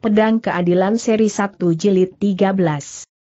Pedang Keadilan Seri 1 Jilid 13.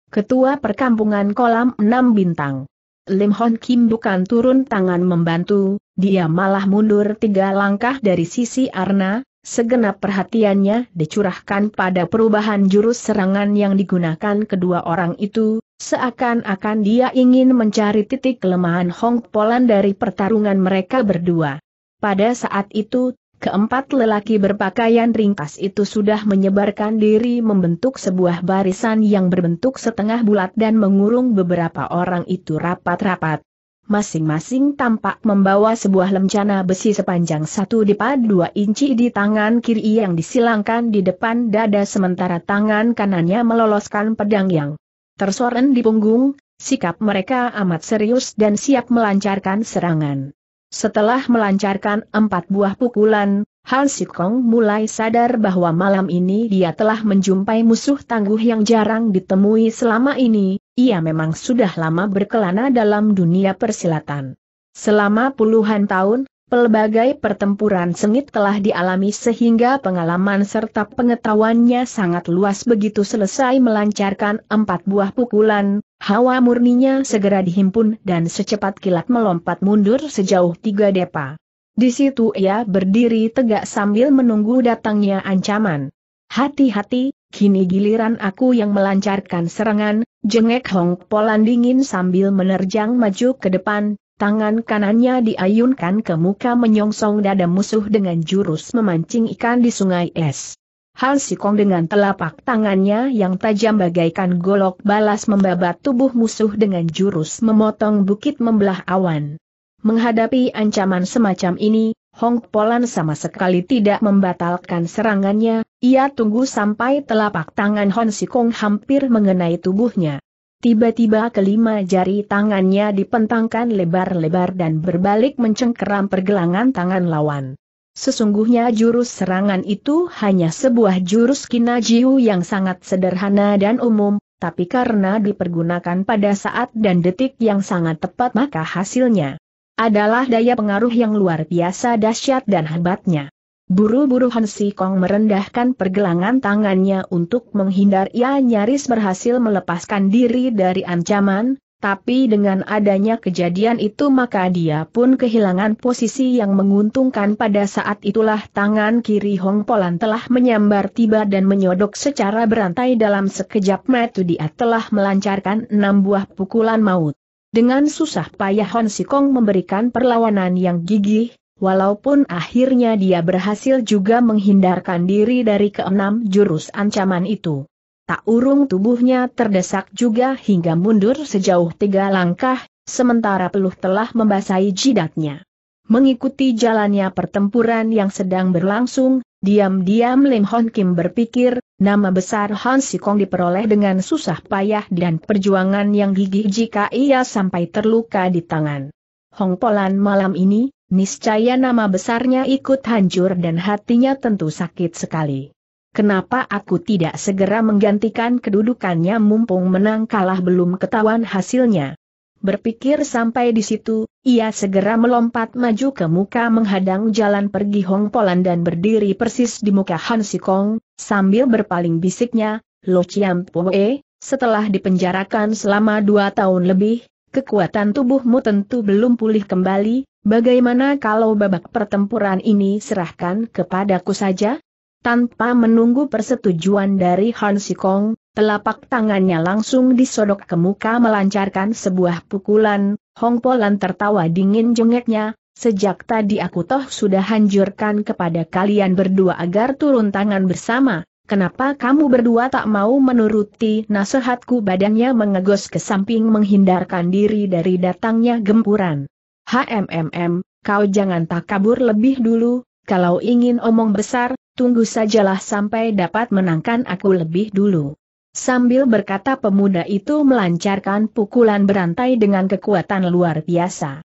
Ketua Perkampungan Kolam 6 Bintang. Lim Hon Kim bukan turun tangan membantu, dia malah mundur tiga langkah dari sisi Arna, segenap perhatiannya dicurahkan pada perubahan jurus serangan yang digunakan kedua orang itu, seakan-akan dia ingin mencari titik kelemahan Hong Polan dari pertarungan mereka berdua. Pada saat itu, Keempat lelaki berpakaian ringkas itu sudah menyebarkan diri membentuk sebuah barisan yang berbentuk setengah bulat dan mengurung beberapa orang itu rapat-rapat. Masing-masing tampak membawa sebuah lencana besi sepanjang satu dipa dua inci di tangan kiri yang disilangkan di depan dada sementara tangan kanannya meloloskan pedang yang tersoren di punggung, sikap mereka amat serius dan siap melancarkan serangan. Setelah melancarkan empat buah pukulan, Han Sikong mulai sadar bahwa malam ini dia telah menjumpai musuh tangguh yang jarang ditemui selama ini, ia memang sudah lama berkelana dalam dunia persilatan. Selama puluhan tahun, Pelbagai pertempuran sengit telah dialami sehingga pengalaman serta pengetahuannya sangat luas begitu selesai melancarkan empat buah pukulan, hawa murninya segera dihimpun dan secepat kilat melompat mundur sejauh tiga depa. Di situ ia berdiri tegak sambil menunggu datangnya ancaman. Hati-hati, kini giliran aku yang melancarkan serangan, jengek Hong Polan dingin sambil menerjang maju ke depan, Tangan kanannya diayunkan ke muka menyongsong dada musuh dengan jurus memancing ikan di sungai es. Han Sikong dengan telapak tangannya yang tajam bagaikan golok balas membabat tubuh musuh dengan jurus memotong bukit membelah awan. Menghadapi ancaman semacam ini, Hong Polan sama sekali tidak membatalkan serangannya, ia tunggu sampai telapak tangan Hong Sikong hampir mengenai tubuhnya. Tiba-tiba kelima jari tangannya dipentangkan lebar-lebar dan berbalik mencengkeram pergelangan tangan lawan. Sesungguhnya jurus serangan itu hanya sebuah jurus kinajiu yang sangat sederhana dan umum, tapi karena dipergunakan pada saat dan detik yang sangat tepat maka hasilnya adalah daya pengaruh yang luar biasa dahsyat dan hebatnya. Buru-buru Han Si Kong merendahkan pergelangan tangannya untuk menghindar ia nyaris berhasil melepaskan diri dari ancaman, tapi dengan adanya kejadian itu maka dia pun kehilangan posisi yang menguntungkan pada saat itulah tangan kiri Hong Polan telah menyambar tiba dan menyodok secara berantai dalam sekejap mata dia telah melancarkan enam buah pukulan maut. Dengan susah payah Hon Sikong memberikan perlawanan yang gigih, Walaupun akhirnya dia berhasil juga menghindarkan diri dari keenam jurus ancaman itu. Tak urung tubuhnya terdesak juga hingga mundur sejauh tiga langkah, sementara peluh telah membasahi jidatnya. Mengikuti jalannya pertempuran yang sedang berlangsung, diam-diam Lim Hon Kim berpikir, nama besar Han Sikong diperoleh dengan susah payah dan perjuangan yang gigih jika ia sampai terluka di tangan. Hong Polan malam ini, niscaya nama besarnya ikut hancur dan hatinya tentu sakit sekali. Kenapa aku tidak segera menggantikan kedudukannya mumpung menang kalah belum ketahuan hasilnya? Berpikir sampai di situ, ia segera melompat maju ke muka menghadang jalan pergi Hong Polan dan berdiri persis di muka Han Sikong, sambil berpaling bisiknya, Lo Chiam Poe, setelah dipenjarakan selama dua tahun lebih, kekuatan tubuhmu tentu belum pulih kembali, Bagaimana kalau babak pertempuran ini serahkan kepadaku saja? Tanpa menunggu persetujuan dari Han Sikong, telapak tangannya langsung disodok ke muka melancarkan sebuah pukulan, Hong Polan tertawa dingin jengeknya, sejak tadi aku toh sudah hancurkan kepada kalian berdua agar turun tangan bersama, kenapa kamu berdua tak mau menuruti nasihatku badannya mengegos ke samping menghindarkan diri dari datangnya gempuran. HMMM, kau jangan tak kabur lebih dulu, kalau ingin omong besar, tunggu sajalah sampai dapat menangkan aku lebih dulu. Sambil berkata pemuda itu melancarkan pukulan berantai dengan kekuatan luar biasa.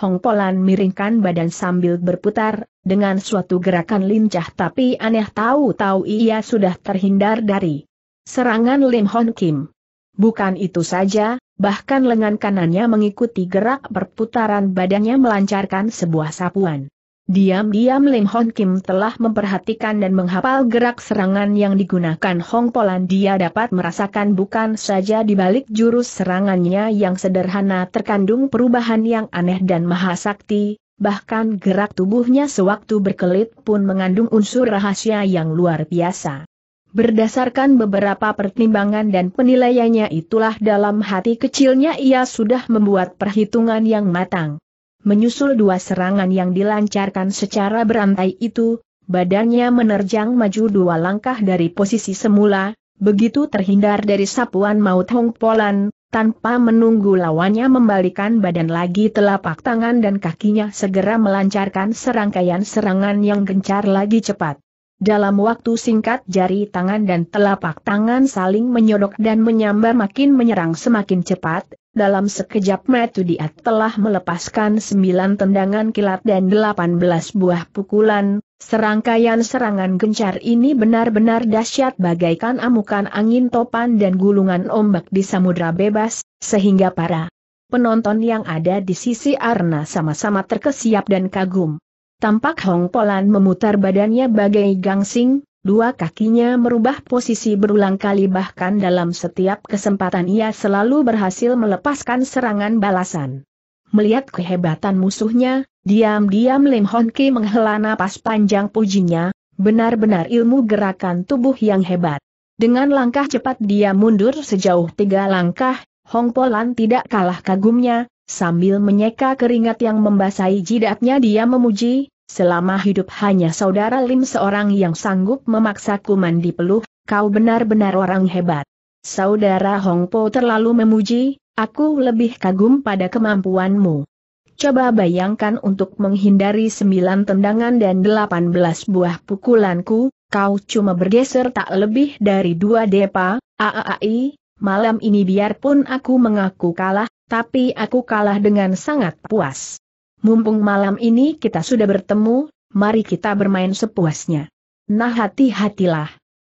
Hong Polan miringkan badan sambil berputar, dengan suatu gerakan lincah tapi aneh tahu-tahu ia sudah terhindar dari serangan Lim Hon Kim. Bukan itu saja, bahkan lengan kanannya mengikuti gerak perputaran badannya melancarkan sebuah sapuan. Diam-diam Lim Hon Kim telah memperhatikan dan menghafal gerak serangan yang digunakan Hong Polan. Dia dapat merasakan bukan saja di balik jurus serangannya yang sederhana terkandung perubahan yang aneh dan maha sakti, bahkan gerak tubuhnya sewaktu berkelit pun mengandung unsur rahasia yang luar biasa. Berdasarkan beberapa pertimbangan dan penilaiannya itulah dalam hati kecilnya ia sudah membuat perhitungan yang matang. Menyusul dua serangan yang dilancarkan secara berantai itu, badannya menerjang maju dua langkah dari posisi semula, begitu terhindar dari sapuan maut Hong Polan, tanpa menunggu lawannya membalikan badan lagi telapak tangan dan kakinya segera melancarkan serangkaian serangan yang gencar lagi cepat. Dalam waktu singkat jari tangan dan telapak tangan saling menyodok dan menyambar makin menyerang semakin cepat, dalam sekejap metu dia telah melepaskan sembilan tendangan kilat dan delapan belas buah pukulan, serangkaian serangan gencar ini benar-benar dahsyat bagaikan amukan angin topan dan gulungan ombak di samudra bebas, sehingga para penonton yang ada di sisi Arna sama-sama terkesiap dan kagum. Tampak Hong Polan memutar badannya bagai gangsing, dua kakinya merubah posisi berulang kali bahkan dalam setiap kesempatan ia selalu berhasil melepaskan serangan balasan. Melihat kehebatan musuhnya, diam-diam Lim Hon Ki menghela napas panjang pujinya, benar-benar ilmu gerakan tubuh yang hebat. Dengan langkah cepat dia mundur sejauh tiga langkah, Hong Polan tidak kalah kagumnya, Sambil menyeka keringat yang membasahi jidatnya dia memuji, selama hidup hanya saudara Lim seorang yang sanggup memaksaku mandi peluh, kau benar-benar orang hebat. Saudara Hong Po terlalu memuji, aku lebih kagum pada kemampuanmu. Coba bayangkan untuk menghindari sembilan tendangan dan delapan belas buah pukulanku, kau cuma bergeser tak lebih dari dua depa, aaai, malam ini biarpun aku mengaku kalah, tapi aku kalah dengan sangat puas. Mumpung malam ini kita sudah bertemu, mari kita bermain sepuasnya. Nah hati-hatilah.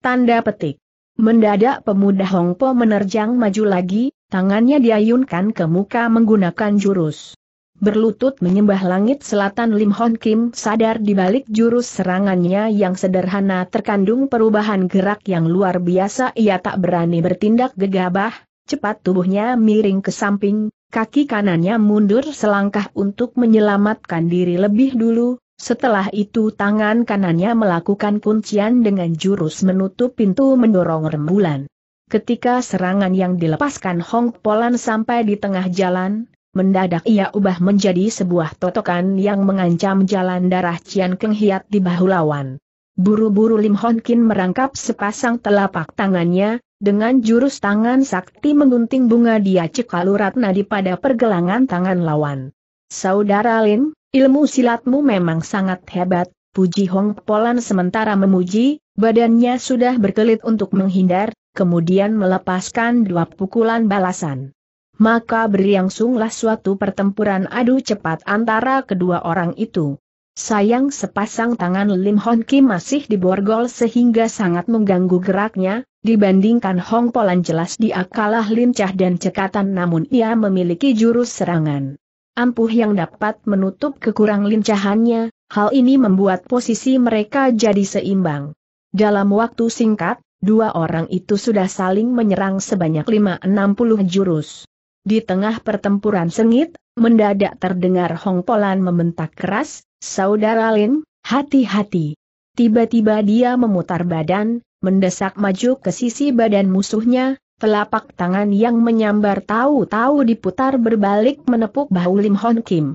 Tanda petik. Mendadak pemuda Hongpo menerjang maju lagi, tangannya diayunkan ke muka menggunakan jurus. Berlutut menyembah langit selatan Lim Hon Kim sadar di balik jurus serangannya yang sederhana terkandung perubahan gerak yang luar biasa ia tak berani bertindak gegabah, Cepat tubuhnya miring ke samping, kaki kanannya mundur selangkah untuk menyelamatkan diri lebih dulu, setelah itu tangan kanannya melakukan kuncian dengan jurus menutup pintu mendorong rembulan. Ketika serangan yang dilepaskan Hong Polan sampai di tengah jalan, mendadak ia ubah menjadi sebuah totokan yang mengancam jalan darah Cian Keng Hiat di bahu lawan. Buru-buru Lim Hon Kin merangkap sepasang telapak tangannya, dengan jurus tangan sakti menggunting bunga dia cekalu nadi pada pergelangan tangan lawan. Saudara Lin, ilmu silatmu memang sangat hebat, puji Hong Polan sementara memuji, badannya sudah berkelit untuk menghindar, kemudian melepaskan dua pukulan balasan. Maka berlangsunglah suatu pertempuran adu cepat antara kedua orang itu. Sayang sepasang tangan Lim Hon Kim masih diborgol sehingga sangat mengganggu geraknya, Dibandingkan Hong Polan jelas dia kalah lincah dan cekatan namun ia memiliki jurus serangan. Ampuh yang dapat menutup kekurang lincahannya, hal ini membuat posisi mereka jadi seimbang. Dalam waktu singkat, dua orang itu sudah saling menyerang sebanyak 560 jurus. Di tengah pertempuran sengit, mendadak terdengar Hong Polan membentak keras, Saudara Lin, hati-hati. Tiba-tiba dia memutar badan, mendesak maju ke sisi badan musuhnya, telapak tangan yang menyambar tahu-tahu diputar berbalik menepuk bahu Lim Hon Kim.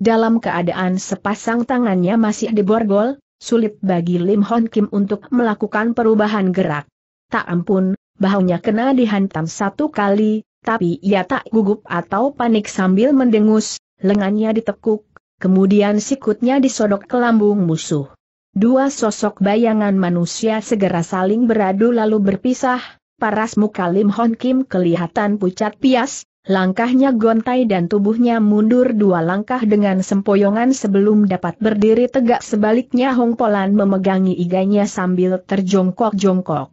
Dalam keadaan sepasang tangannya masih diborgol, sulit bagi Lim Hon Kim untuk melakukan perubahan gerak. Tak ampun, bahunya kena dihantam satu kali, tapi ia tak gugup atau panik sambil mendengus, lengannya ditekuk, kemudian sikutnya disodok ke lambung musuh. Dua sosok bayangan manusia segera saling beradu lalu berpisah, paras muka Lim Hon Kim kelihatan pucat pias, langkahnya gontai dan tubuhnya mundur dua langkah dengan sempoyongan sebelum dapat berdiri tegak sebaliknya Hong Polan memegangi iganya sambil terjongkok-jongkok.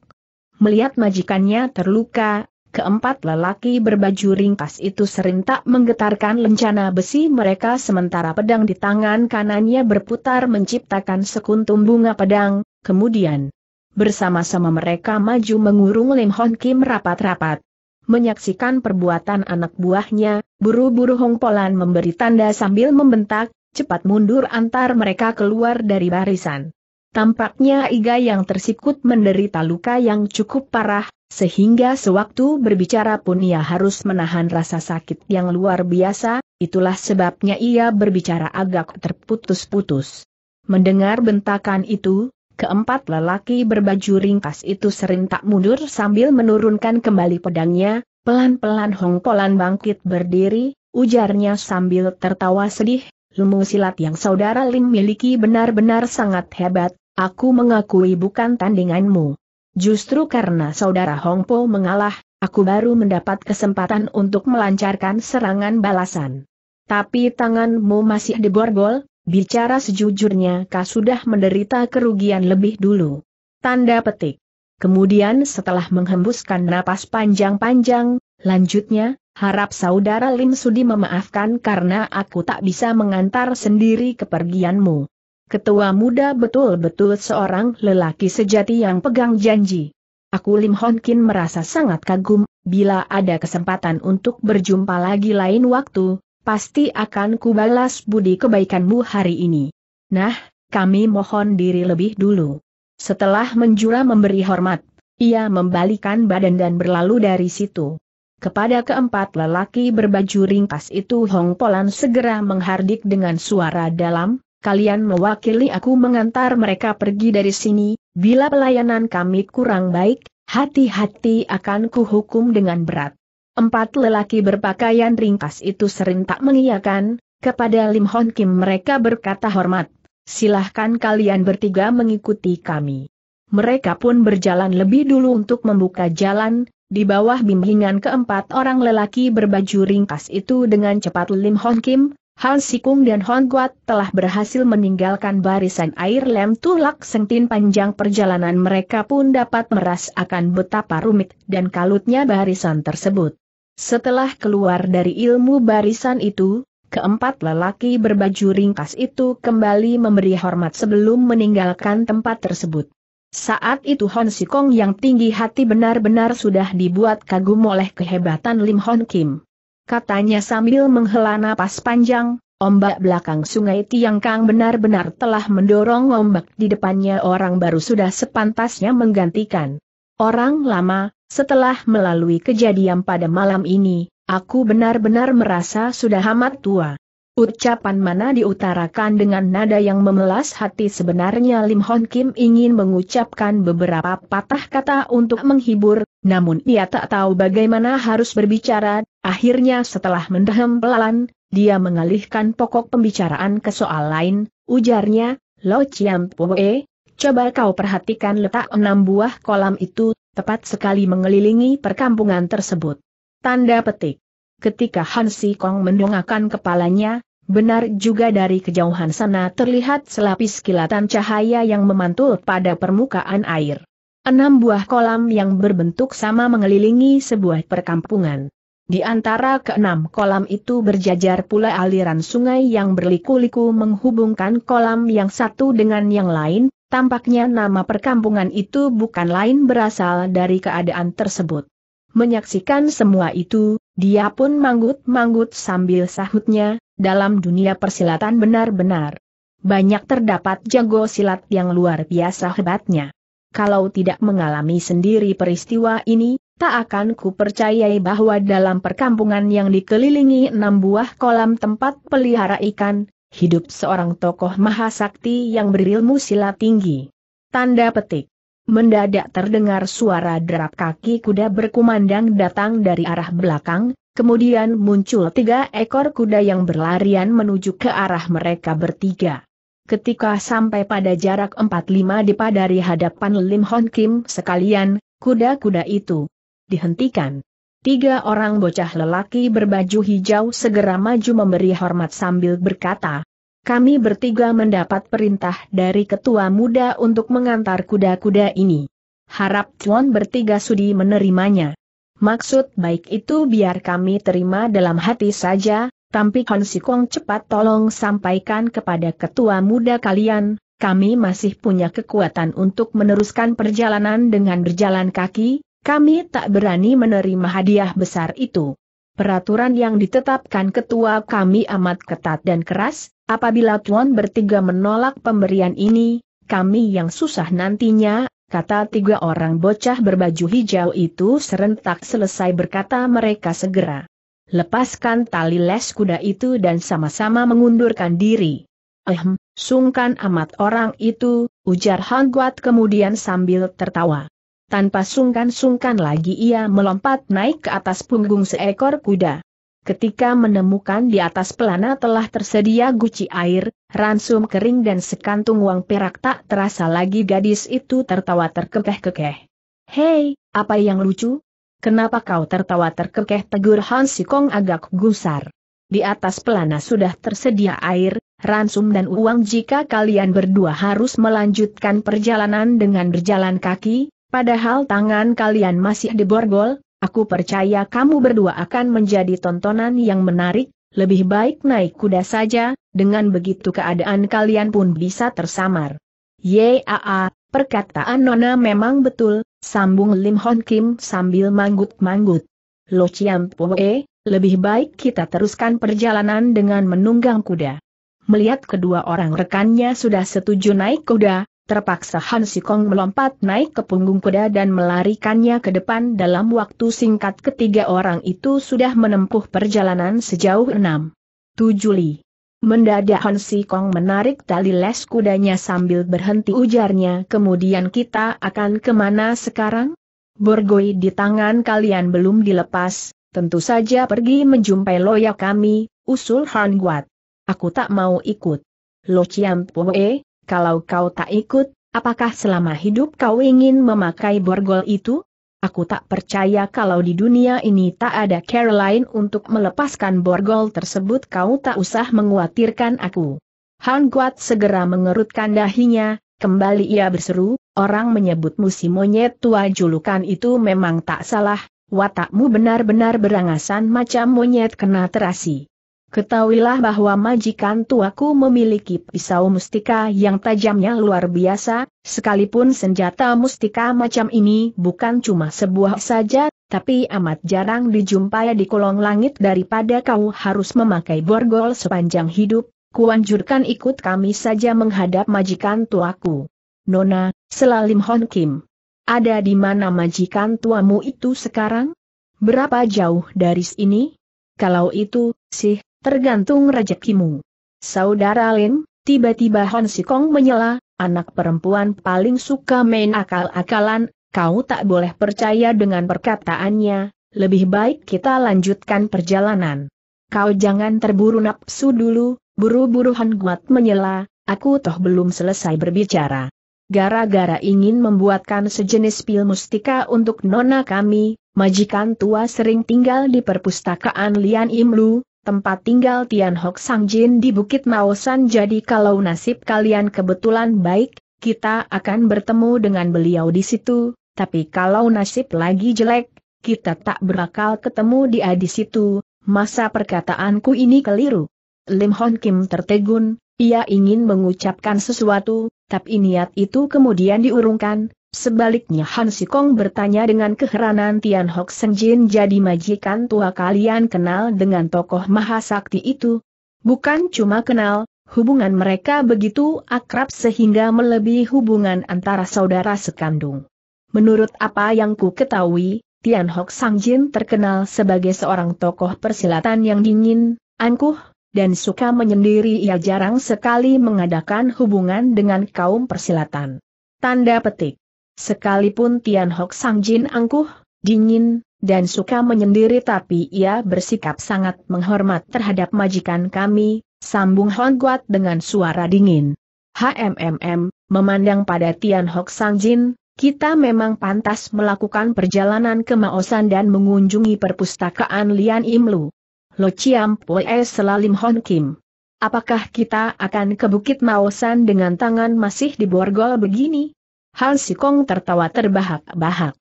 Melihat majikannya terluka, Keempat lelaki berbaju ringkas itu serentak menggetarkan lencana besi mereka sementara pedang di tangan kanannya berputar menciptakan sekuntum bunga pedang, kemudian bersama-sama mereka maju mengurung Lim Hon Kim rapat-rapat. Menyaksikan perbuatan anak buahnya, buru-buru Hong Polan memberi tanda sambil membentak, cepat mundur antar mereka keluar dari barisan. Tampaknya Iga yang tersikut menderita luka yang cukup parah, sehingga sewaktu berbicara pun ia harus menahan rasa sakit yang luar biasa, itulah sebabnya ia berbicara agak terputus-putus. Mendengar bentakan itu, keempat lelaki berbaju ringkas itu sering tak mundur sambil menurunkan kembali pedangnya, pelan-pelan Hong Polan bangkit berdiri, ujarnya sambil tertawa sedih, ilmu silat yang saudara Lim miliki benar-benar sangat hebat, aku mengakui bukan tandinganmu. Justru karena saudara Hong Po mengalah, aku baru mendapat kesempatan untuk melancarkan serangan balasan. Tapi tanganmu masih diborgol, bicara sejujurnya kau sudah menderita kerugian lebih dulu. Tanda petik. Kemudian setelah menghembuskan napas panjang-panjang, lanjutnya, harap saudara Lim Sudi memaafkan karena aku tak bisa mengantar sendiri kepergianmu. Ketua muda betul-betul seorang lelaki sejati yang pegang janji. Aku Lim Hon Kin merasa sangat kagum, bila ada kesempatan untuk berjumpa lagi lain waktu, pasti akan kubalas budi kebaikanmu hari ini. Nah, kami mohon diri lebih dulu. Setelah menjura memberi hormat, ia membalikan badan dan berlalu dari situ. Kepada keempat lelaki berbaju ringkas itu Hong Polan segera menghardik dengan suara dalam, kalian mewakili aku mengantar mereka pergi dari sini, bila pelayanan kami kurang baik, hati-hati akan kuhukum dengan berat. Empat lelaki berpakaian ringkas itu serentak mengiyakan, kepada Lim Hon Kim mereka berkata hormat, silahkan kalian bertiga mengikuti kami. Mereka pun berjalan lebih dulu untuk membuka jalan, di bawah bimbingan keempat orang lelaki berbaju ringkas itu dengan cepat Lim Hon Kim, Han Sikung dan Hon Guat telah berhasil meninggalkan barisan air lem tulak sengtin panjang perjalanan mereka pun dapat merasakan betapa rumit dan kalutnya barisan tersebut. Setelah keluar dari ilmu barisan itu, keempat lelaki berbaju ringkas itu kembali memberi hormat sebelum meninggalkan tempat tersebut. Saat itu Hon Sikong yang tinggi hati benar-benar sudah dibuat kagum oleh kehebatan Lim Hon Kim katanya sambil menghela napas panjang, ombak belakang sungai Tiangkang benar-benar telah mendorong ombak di depannya orang baru sudah sepantasnya menggantikan. Orang lama, setelah melalui kejadian pada malam ini, aku benar-benar merasa sudah amat tua. Ucapan mana diutarakan dengan nada yang memelas hati sebenarnya Lim Hon Kim ingin mengucapkan beberapa patah kata untuk menghibur, namun ia tak tahu bagaimana harus berbicara, akhirnya setelah mendehem pelan, dia mengalihkan pokok pembicaraan ke soal lain, ujarnya, Lo Chiam Pue, coba kau perhatikan letak enam buah kolam itu, tepat sekali mengelilingi perkampungan tersebut. Tanda petik. Ketika Han Si Kong mendongakkan kepalanya, benar juga dari kejauhan sana terlihat selapis kilatan cahaya yang memantul pada permukaan air. Enam buah kolam yang berbentuk sama mengelilingi sebuah perkampungan. Di antara keenam kolam itu berjajar pula aliran sungai yang berliku-liku menghubungkan kolam yang satu dengan yang lain, tampaknya nama perkampungan itu bukan lain berasal dari keadaan tersebut. Menyaksikan semua itu, dia pun manggut-manggut sambil sahutnya, dalam dunia persilatan benar-benar. Banyak terdapat jago silat yang luar biasa hebatnya kalau tidak mengalami sendiri peristiwa ini, tak akan kupercayai bahwa dalam perkampungan yang dikelilingi enam buah kolam tempat pelihara ikan, hidup seorang tokoh mahasakti yang berilmu silat tinggi. Tanda petik. Mendadak terdengar suara derap kaki kuda berkumandang datang dari arah belakang, kemudian muncul tiga ekor kuda yang berlarian menuju ke arah mereka bertiga. Ketika sampai pada jarak 45 depa dari hadapan Lim Hon Kim sekalian, kuda-kuda itu dihentikan. Tiga orang bocah lelaki berbaju hijau segera maju memberi hormat sambil berkata, kami bertiga mendapat perintah dari ketua muda untuk mengantar kuda-kuda ini. Harap Cuan bertiga sudi menerimanya. Maksud baik itu biar kami terima dalam hati saja, Tampik Hon Sikong cepat tolong sampaikan kepada ketua muda kalian, kami masih punya kekuatan untuk meneruskan perjalanan dengan berjalan kaki, kami tak berani menerima hadiah besar itu. Peraturan yang ditetapkan ketua kami amat ketat dan keras, apabila Tuan bertiga menolak pemberian ini, kami yang susah nantinya, kata tiga orang bocah berbaju hijau itu serentak selesai berkata mereka segera. Lepaskan tali les kuda itu dan sama-sama mengundurkan diri. Ehm, sungkan amat orang itu, ujar Hang Guat kemudian sambil tertawa. Tanpa sungkan-sungkan lagi ia melompat naik ke atas punggung seekor kuda. Ketika menemukan di atas pelana telah tersedia guci air, ransum kering dan sekantung uang perak tak terasa lagi gadis itu tertawa terkekeh-kekeh. Hei, apa yang lucu? Kenapa kau tertawa terkekeh tegur Han Sikong agak gusar. Di atas pelana sudah tersedia air, ransum dan uang jika kalian berdua harus melanjutkan perjalanan dengan berjalan kaki, padahal tangan kalian masih diborgol, aku percaya kamu berdua akan menjadi tontonan yang menarik, lebih baik naik kuda saja, dengan begitu keadaan kalian pun bisa tersamar. Yaa, perkataan Nona memang betul, Sambung Lim Hon Kim sambil manggut-manggut. Lo Chiam Poe, lebih baik kita teruskan perjalanan dengan menunggang kuda. Melihat kedua orang rekannya sudah setuju naik kuda, terpaksa Han Sikong melompat naik ke punggung kuda dan melarikannya ke depan dalam waktu singkat ketiga orang itu sudah menempuh perjalanan sejauh enam. 7 li. Mendadak Hon Si Kong menarik tali les kudanya sambil berhenti ujarnya kemudian kita akan kemana sekarang? Borgoi di tangan kalian belum dilepas, tentu saja pergi menjumpai loya kami, usul Han Guat. Aku tak mau ikut. Lo Chiam Poe, kalau kau tak ikut, apakah selama hidup kau ingin memakai borgol itu? Aku tak percaya kalau di dunia ini tak ada Caroline untuk melepaskan borgol tersebut kau tak usah menguatirkan aku. Han Guat segera mengerutkan dahinya, kembali ia berseru, orang menyebutmu si monyet tua julukan itu memang tak salah, watakmu benar-benar berangasan macam monyet kena terasi. Ketahuilah bahwa majikan tuaku memiliki pisau mustika yang tajamnya luar biasa, sekalipun senjata mustika macam ini bukan cuma sebuah saja, tapi amat jarang dijumpai di kolong langit daripada kau harus memakai borgol sepanjang hidup, kuanjurkan ikut kami saja menghadap majikan tuaku. Nona, Selalim Hon Kim. Ada di mana majikan tuamu itu sekarang? Berapa jauh dari sini? Kalau itu, sih, tergantung rezekimu. Saudara Lin, tiba-tiba Han Sikong menyela, anak perempuan paling suka main akal-akalan, kau tak boleh percaya dengan perkataannya, lebih baik kita lanjutkan perjalanan. Kau jangan terburu nafsu dulu, buru-buru Han Guat menyela, aku toh belum selesai berbicara. Gara-gara ingin membuatkan sejenis pil mustika untuk nona kami, majikan tua sering tinggal di perpustakaan Lian Imlu, tempat tinggal Tian Hok Sang Jin di Bukit Maosan jadi kalau nasib kalian kebetulan baik, kita akan bertemu dengan beliau di situ, tapi kalau nasib lagi jelek, kita tak berakal ketemu dia di situ, masa perkataanku ini keliru. Lim Hon Kim tertegun, ia ingin mengucapkan sesuatu, tapi niat itu kemudian diurungkan, Sebaliknya Han Sikong bertanya dengan keheranan Tian Hok Seng Jin jadi majikan tua kalian kenal dengan tokoh mahasakti itu? Bukan cuma kenal, hubungan mereka begitu akrab sehingga melebihi hubungan antara saudara sekandung. Menurut apa yang ku ketahui, Tian Hok Sang Jin terkenal sebagai seorang tokoh persilatan yang dingin, angkuh, dan suka menyendiri ia jarang sekali mengadakan hubungan dengan kaum persilatan. Tanda petik Sekalipun Tian Hok Sang Jin angkuh, dingin, dan suka menyendiri tapi ia bersikap sangat menghormat terhadap majikan kami, sambung Hon Guat dengan suara dingin. HMMM, memandang pada Tian Hok Sang Jin, kita memang pantas melakukan perjalanan ke Maosan dan mengunjungi perpustakaan Lian Imlu. Lo Chiam Poe Selalim Hon Kim. Apakah kita akan ke Bukit Maosan dengan tangan masih diborgol begini? Han Sikong tertawa terbahak-bahak.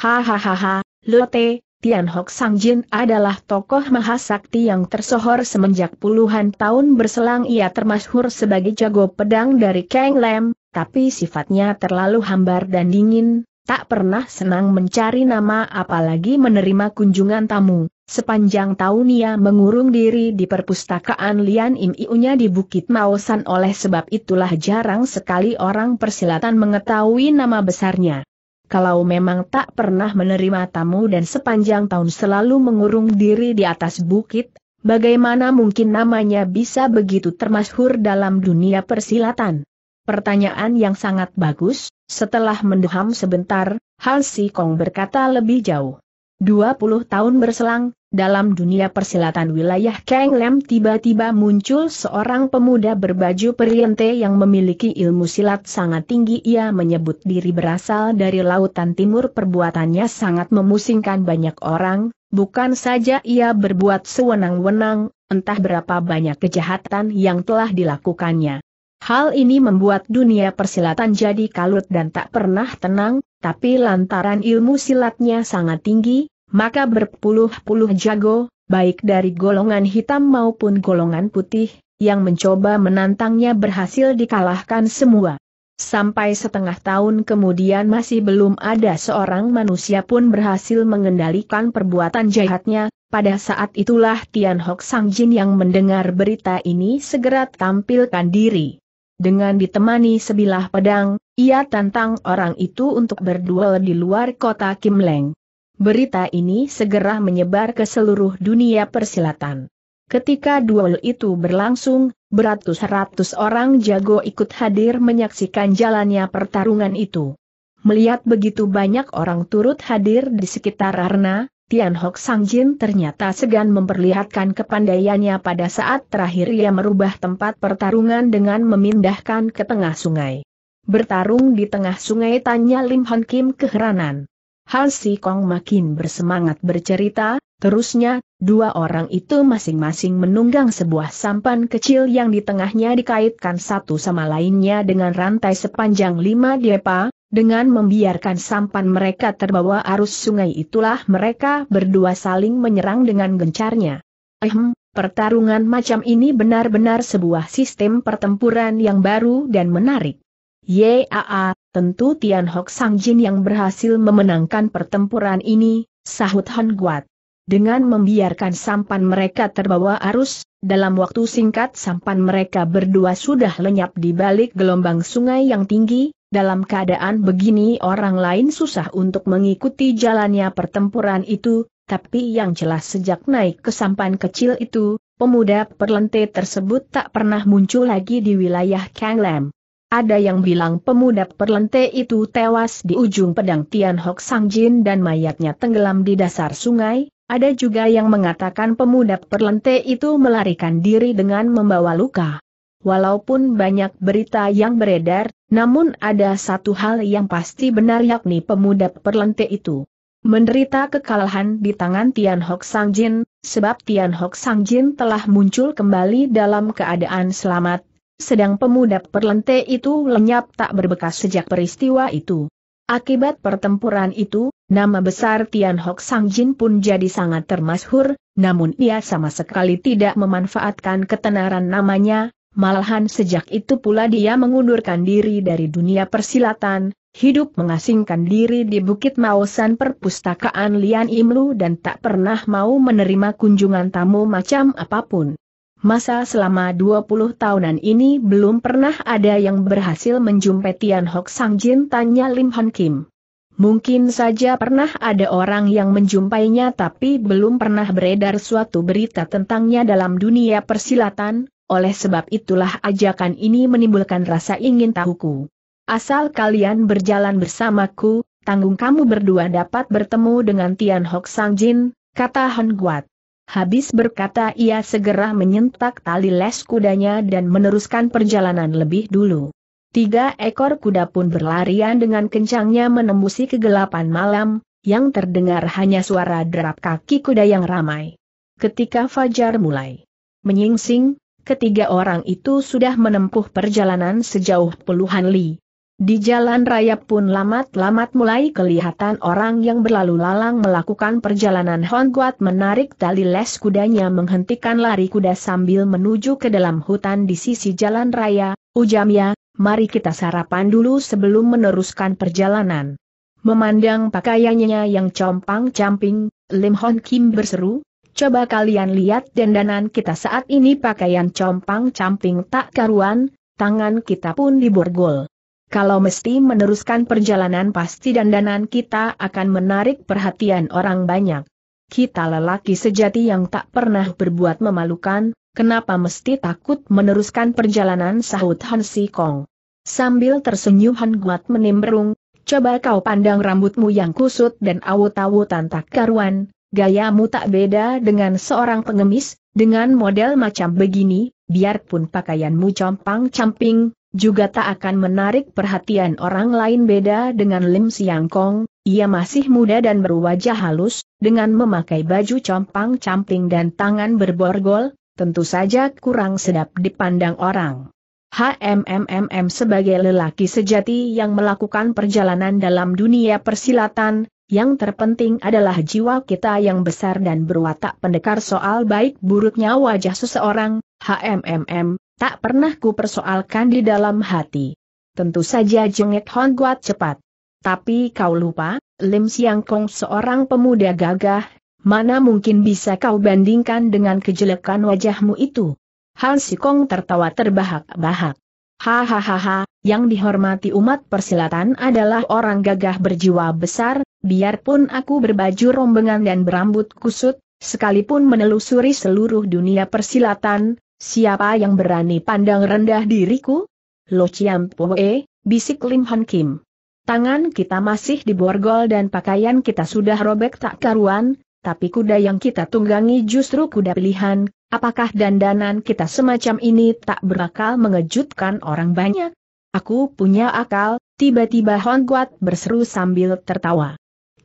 Hahaha, Lote, Tian Hok Sang Jin adalah tokoh mahasakti yang tersohor semenjak puluhan tahun berselang ia termasyhur sebagai jago pedang dari Kang Lam, tapi sifatnya terlalu hambar dan dingin, tak pernah senang mencari nama apalagi menerima kunjungan tamu. Sepanjang tahun ia mengurung diri di perpustakaan Lian Im Iunya di Bukit Maosan oleh sebab itulah jarang sekali orang persilatan mengetahui nama besarnya. Kalau memang tak pernah menerima tamu dan sepanjang tahun selalu mengurung diri di atas bukit, bagaimana mungkin namanya bisa begitu termasyhur dalam dunia persilatan? Pertanyaan yang sangat bagus, setelah menduham sebentar, Halsi Kong berkata lebih jauh. 20 tahun berselang, dalam dunia persilatan wilayah Kang Lem tiba-tiba muncul seorang pemuda berbaju periente yang memiliki ilmu silat sangat tinggi. Ia menyebut diri berasal dari lautan timur perbuatannya sangat memusingkan banyak orang, bukan saja ia berbuat sewenang-wenang, entah berapa banyak kejahatan yang telah dilakukannya. Hal ini membuat dunia persilatan jadi kalut dan tak pernah tenang, tapi lantaran ilmu silatnya sangat tinggi, maka berpuluh-puluh jago, baik dari golongan hitam maupun golongan putih, yang mencoba menantangnya berhasil dikalahkan semua. Sampai setengah tahun kemudian masih belum ada seorang manusia pun berhasil mengendalikan perbuatan jahatnya, pada saat itulah Tian Hok Sang Jin yang mendengar berita ini segera tampilkan diri. Dengan ditemani sebilah pedang, ia tantang orang itu untuk berduel di luar kota Kim Leng. Berita ini segera menyebar ke seluruh dunia persilatan. Ketika duel itu berlangsung, beratus-ratus orang jago ikut hadir menyaksikan jalannya pertarungan itu. Melihat begitu banyak orang turut hadir di sekitar Arna, Tian Hok Sang Jin ternyata segan memperlihatkan kepandaiannya pada saat terakhir ia merubah tempat pertarungan dengan memindahkan ke tengah sungai. Bertarung di tengah sungai tanya Lim Han Kim keheranan. Hal Si Kong makin bersemangat bercerita, terusnya, dua orang itu masing-masing menunggang sebuah sampan kecil yang di tengahnya dikaitkan satu sama lainnya dengan rantai sepanjang lima depa, dengan membiarkan sampan mereka terbawa arus sungai itulah mereka berdua saling menyerang dengan gencarnya. Ehem, pertarungan macam ini benar-benar sebuah sistem pertempuran yang baru dan menarik. Yaa, tentu Tian Hok Sang Jin yang berhasil memenangkan pertempuran ini, sahut Han Guat. Dengan membiarkan sampan mereka terbawa arus, dalam waktu singkat sampan mereka berdua sudah lenyap di balik gelombang sungai yang tinggi, dalam keadaan begini orang lain susah untuk mengikuti jalannya pertempuran itu, tapi yang jelas sejak naik ke sampan kecil itu, pemuda perlente tersebut tak pernah muncul lagi di wilayah Kanglem. Ada yang bilang pemuda perlente itu tewas di ujung pedang Tian Hok Sang Jin dan mayatnya tenggelam di dasar sungai, ada juga yang mengatakan pemuda perlente itu melarikan diri dengan membawa luka. Walaupun banyak berita yang beredar, namun ada satu hal yang pasti benar yakni pemuda perlente itu. Menderita kekalahan di tangan Tian Hok Sang Jin, sebab Tian Hok Sang Jin telah muncul kembali dalam keadaan selamat, sedang pemuda perlente itu lenyap tak berbekas sejak peristiwa itu. Akibat pertempuran itu, nama besar Tian Hok Sang Jin pun jadi sangat termasyhur, namun ia sama sekali tidak memanfaatkan ketenaran namanya, Malahan sejak itu pula dia mengundurkan diri dari dunia persilatan, hidup mengasingkan diri di Bukit Maosan perpustakaan Lian Imlu dan tak pernah mau menerima kunjungan tamu macam apapun. Masa selama 20 tahunan ini belum pernah ada yang berhasil menjumpai Tian Hok Sang Jin tanya Lim Han Kim. Mungkin saja pernah ada orang yang menjumpainya tapi belum pernah beredar suatu berita tentangnya dalam dunia persilatan, oleh sebab itulah ajakan ini menimbulkan rasa ingin tahuku. Asal kalian berjalan bersamaku, tanggung kamu berdua dapat bertemu dengan Tian Hok Sang Jin, kata Han Guat. Habis berkata ia segera menyentak tali les kudanya dan meneruskan perjalanan lebih dulu. Tiga ekor kuda pun berlarian dengan kencangnya menembusi kegelapan malam, yang terdengar hanya suara derap kaki kuda yang ramai. Ketika fajar mulai menyingsing, ketiga orang itu sudah menempuh perjalanan sejauh puluhan li. Di jalan raya pun lamat-lamat mulai kelihatan orang yang berlalu lalang melakukan perjalanan Hongguat menarik tali les kudanya menghentikan lari kuda sambil menuju ke dalam hutan di sisi jalan raya, Ujamia, mari kita sarapan dulu sebelum meneruskan perjalanan. Memandang pakaiannya yang compang-camping, Lim Hon Kim berseru, Coba kalian lihat dandanan kita saat ini pakaian compang-camping tak karuan, tangan kita pun diborgol. Kalau mesti meneruskan perjalanan pasti dandanan kita akan menarik perhatian orang banyak. Kita lelaki sejati yang tak pernah berbuat memalukan, kenapa mesti takut meneruskan perjalanan sahut Hansi Kong. Sambil tersenyum Han Guat menimbrung, coba kau pandang rambutmu yang kusut dan awut-awutan tak karuan, Gayamu tak beda dengan seorang pengemis, dengan model macam begini, biarpun pakaianmu compang-camping, juga tak akan menarik perhatian orang lain beda dengan Lim Siang Kong, ia masih muda dan berwajah halus, dengan memakai baju compang-camping dan tangan berborgol, tentu saja kurang sedap dipandang orang. Hmmm, sebagai lelaki sejati yang melakukan perjalanan dalam dunia persilatan, yang terpenting adalah jiwa kita yang besar dan berwatak pendekar soal baik buruknya wajah seseorang, HMMM, tak pernah ku persoalkan di dalam hati. Tentu saja jengit Hon Guat cepat. Tapi kau lupa, Lim Siang Kong seorang pemuda gagah, mana mungkin bisa kau bandingkan dengan kejelekan wajahmu itu? Han Si Kong tertawa terbahak-bahak. Hahaha, yang dihormati umat persilatan adalah orang gagah berjiwa besar, biarpun aku berbaju rombengan dan berambut kusut, sekalipun menelusuri seluruh dunia persilatan, siapa yang berani pandang rendah diriku? Lo Chiam Poe, bisik Lim Han Kim. Tangan kita masih diborgol dan pakaian kita sudah robek tak karuan, tapi kuda yang kita tunggangi justru kuda pilihan, apakah dandanan kita semacam ini tak berakal mengejutkan orang banyak? Aku punya akal, tiba-tiba Hon Guat berseru sambil tertawa.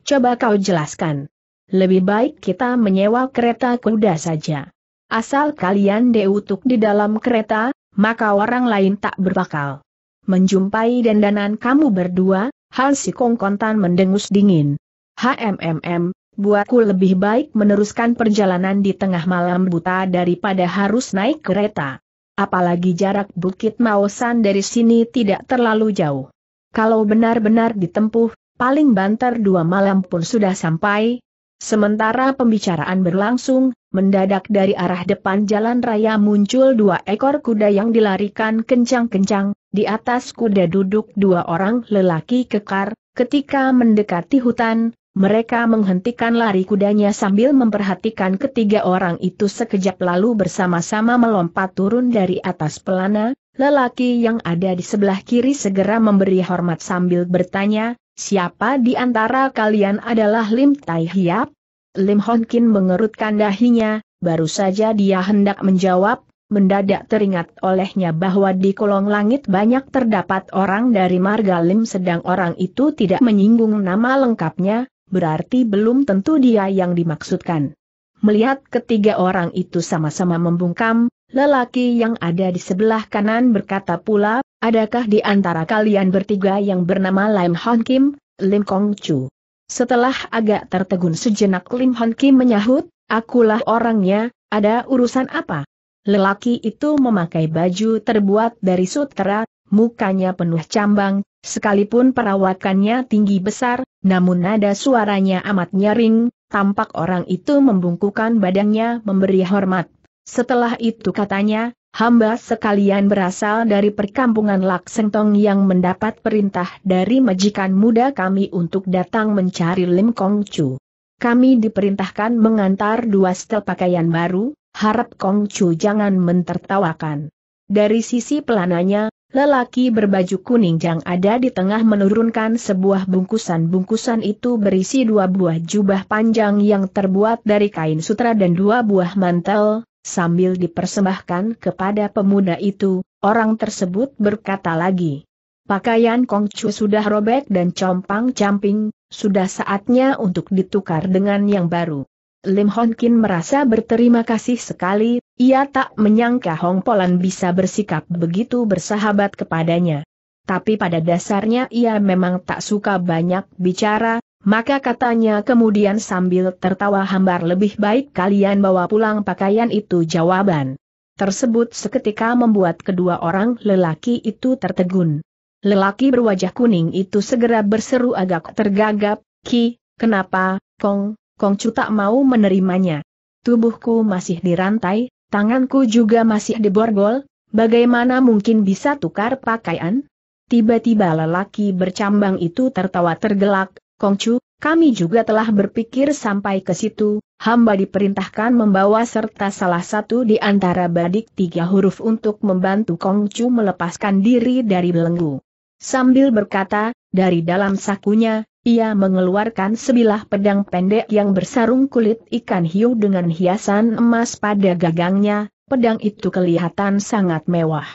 Coba kau jelaskan. Lebih baik kita menyewa kereta kuda saja. Asal kalian deutuk di dalam kereta, maka orang lain tak berbakal. Menjumpai dandanan kamu berdua, hal si Kongkontan mendengus dingin. HMMM, buatku lebih baik meneruskan perjalanan di tengah malam buta daripada harus naik kereta. Apalagi jarak Bukit Maosan dari sini tidak terlalu jauh. Kalau benar-benar ditempuh, paling banter dua malam pun sudah sampai. Sementara pembicaraan berlangsung, mendadak dari arah depan jalan raya muncul dua ekor kuda yang dilarikan kencang-kencang, di atas kuda duduk dua orang lelaki kekar, ketika mendekati hutan, mereka menghentikan lari kudanya sambil memperhatikan ketiga orang itu sekejap lalu bersama-sama melompat turun dari atas pelana, lelaki yang ada di sebelah kiri segera memberi hormat sambil bertanya, Siapa di antara kalian adalah Lim Tai Hiap? Lim Honkin mengerutkan dahinya, baru saja dia hendak menjawab, mendadak teringat olehnya bahwa di kolong langit banyak terdapat orang dari marga Lim sedang orang itu tidak menyinggung nama lengkapnya, berarti belum tentu dia yang dimaksudkan. Melihat ketiga orang itu sama-sama membungkam, Lelaki yang ada di sebelah kanan berkata pula, adakah di antara kalian bertiga yang bernama Lim Hon Kim, Lim Kong Chu? Setelah agak tertegun sejenak Lim Hon Kim menyahut, akulah orangnya, ada urusan apa? Lelaki itu memakai baju terbuat dari sutera, mukanya penuh cambang, sekalipun perawakannya tinggi besar, namun nada suaranya amat nyaring, tampak orang itu membungkukan badannya memberi hormat. Setelah itu katanya, hamba sekalian berasal dari perkampungan Laksentong yang mendapat perintah dari majikan muda kami untuk datang mencari Lim Kong Chu. Kami diperintahkan mengantar dua setel pakaian baru, harap Kong Chu jangan mentertawakan. Dari sisi pelananya, lelaki berbaju kuning yang ada di tengah menurunkan sebuah bungkusan. Bungkusan itu berisi dua buah jubah panjang yang terbuat dari kain sutra dan dua buah mantel, sambil dipersembahkan kepada pemuda itu, orang tersebut berkata lagi. Pakaian Kongcu sudah robek dan compang-camping, sudah saatnya untuk ditukar dengan yang baru. Lim Honkin merasa berterima kasih sekali, ia tak menyangka Hong Polan bisa bersikap begitu bersahabat kepadanya. Tapi pada dasarnya ia memang tak suka banyak bicara, maka katanya kemudian sambil tertawa hambar lebih baik kalian bawa pulang pakaian itu jawaban. Tersebut seketika membuat kedua orang lelaki itu tertegun. Lelaki berwajah kuning itu segera berseru agak tergagap, Ki, kenapa, Kong, Kong Cu tak mau menerimanya. Tubuhku masih dirantai, tanganku juga masih diborgol, bagaimana mungkin bisa tukar pakaian? Tiba-tiba lelaki bercambang itu tertawa tergelak, Kongcu, kami juga telah berpikir sampai ke situ, hamba diperintahkan membawa serta salah satu di antara badik tiga huruf untuk membantu Kongcu melepaskan diri dari belenggu. Sambil berkata, dari dalam sakunya, ia mengeluarkan sebilah pedang pendek yang bersarung kulit ikan hiu dengan hiasan emas pada gagangnya, pedang itu kelihatan sangat mewah.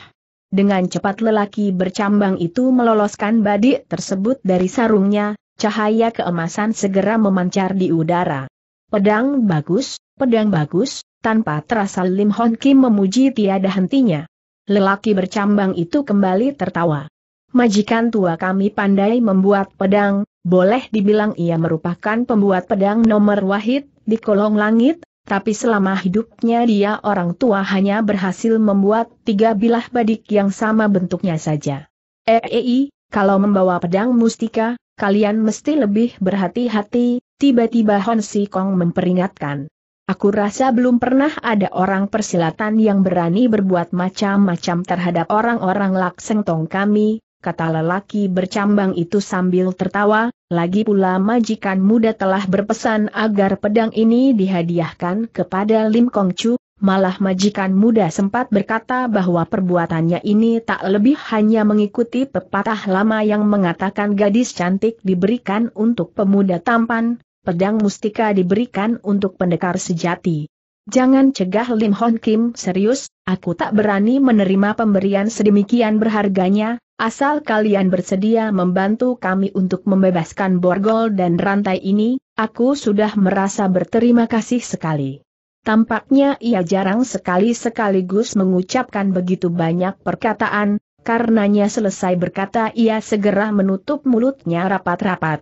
Dengan cepat lelaki bercambang itu meloloskan badik tersebut dari sarungnya, cahaya keemasan segera memancar di udara. Pedang bagus, pedang bagus, tanpa terasa Lim Hon Kim memuji tiada hentinya. Lelaki bercambang itu kembali tertawa. Majikan tua kami pandai membuat pedang, boleh dibilang ia merupakan pembuat pedang nomor wahid di kolong langit, tapi selama hidupnya dia orang tua hanya berhasil membuat tiga bilah badik yang sama bentuknya saja. Eei, eh, eh, kalau membawa pedang mustika, kalian mesti lebih berhati-hati, tiba-tiba Hon Si Kong memperingatkan. Aku rasa belum pernah ada orang persilatan yang berani berbuat macam-macam terhadap orang-orang lakseng tong kami, kata lelaki bercambang itu sambil tertawa, lagi pula majikan muda telah berpesan agar pedang ini dihadiahkan kepada Lim Kong Chu, malah majikan muda sempat berkata bahwa perbuatannya ini tak lebih hanya mengikuti pepatah lama yang mengatakan gadis cantik diberikan untuk pemuda tampan, pedang mustika diberikan untuk pendekar sejati. Jangan cegah Lim Hon Kim serius, aku tak berani menerima pemberian sedemikian berharganya, asal kalian bersedia membantu kami untuk membebaskan borgol dan rantai ini, aku sudah merasa berterima kasih sekali. Tampaknya ia jarang sekali sekaligus mengucapkan begitu banyak perkataan, karenanya selesai berkata ia segera menutup mulutnya rapat-rapat.